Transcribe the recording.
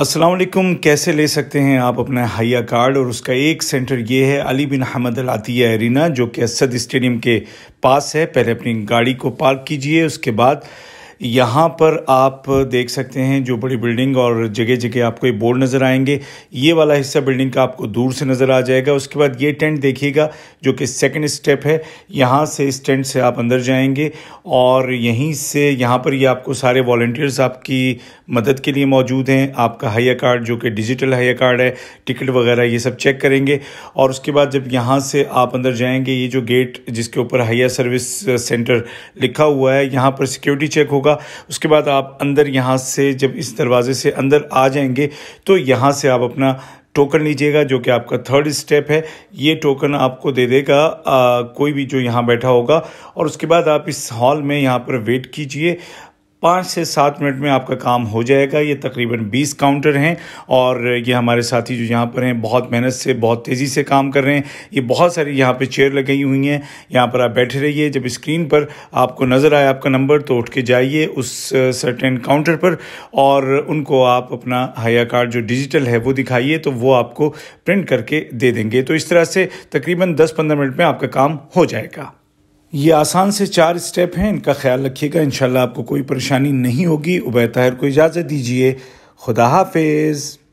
असलम कैसे ले सकते हैं आप अपना हया कार्ड और उसका एक सेंटर ये है Ali bin Hamad al Attiyah arena जो कि असद स्टेडियम के पास है पहले अपनी गाड़ी को पार्क कीजिए उसके बाद यहाँ पर आप देख सकते हैं जो बड़ी बिल्डिंग और जगह जगह आपको ये बोर्ड नज़र आएंगे ये वाला हिस्सा बिल्डिंग का आपको दूर से नज़र आ जाएगा उसके बाद ये टेंट देखिएगा जो कि सेकंड स्टेप है यहाँ से इस टेंट से आप अंदर जाएंगे और यहीं से यहाँ पर ये आपको सारे वॉल्टियर्स आपकी मदद के लिए मौजूद हैं आपका हाइया कार्ड जो कि डिजिटल हाइया कार्ड है टिकट वगैरह ये सब चेक करेंगे और उसके बाद जब यहाँ से आप अंदर जाएंगे ये जो गेट जिसके ऊपर हाइया सर्विस सेंटर लिखा हुआ है यहाँ पर सिक्योरिटी चेक होगा होगा उसके बाद आप अंदर यहाँ से जब इस दरवाजे से अंदर आ जाएंगे तो यहाँ से आप अपना टोकन लीजिएगा जो कि आपका थर्ड स्टेप है ये टोकन आपको दे देगा आ, कोई भी जो यहाँ बैठा होगा और उसके बाद आप इस हॉल में यहाँ पर वेट कीजिए पाँच से सात मिनट में आपका काम हो जाएगा ये तकरीबन बीस काउंटर हैं और ये हमारे साथी जो यहाँ पर हैं बहुत मेहनत से बहुत तेज़ी से काम कर रहे हैं ये बहुत सारी यहाँ पर चेयर लगी हुई हैं यहाँ पर आप बैठे रहिए जब स्क्रीन पर आपको नज़र आए आपका नंबर तो उठ के जाइए उस सर्टेन काउंटर पर और उनको आप अपना हया कार्ड जो डिजिटल है वो दिखाइए तो वो आपको प्रिंट करके दे देंगे तो इस तरह से तकरीबन दस पंद्रह मिनट में आपका काम हो जाएगा ये आसान से चार स्टेप हैं इनका ख्याल रखिएगा इन आपको कोई परेशानी नहीं होगी उबैर ताहिर को इजाज़त दीजिए खुदा हाफिज़